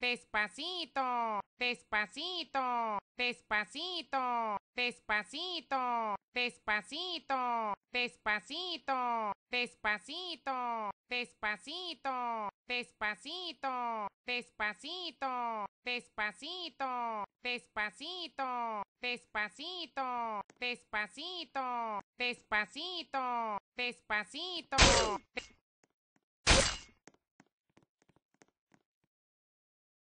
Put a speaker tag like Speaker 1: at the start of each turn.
Speaker 1: Despacito, despacito, despacito, despacito, despacito, despacito, despacito, despacito, despacito, despacito, despacito, despacito, despacito, despacito, despacito, despacito.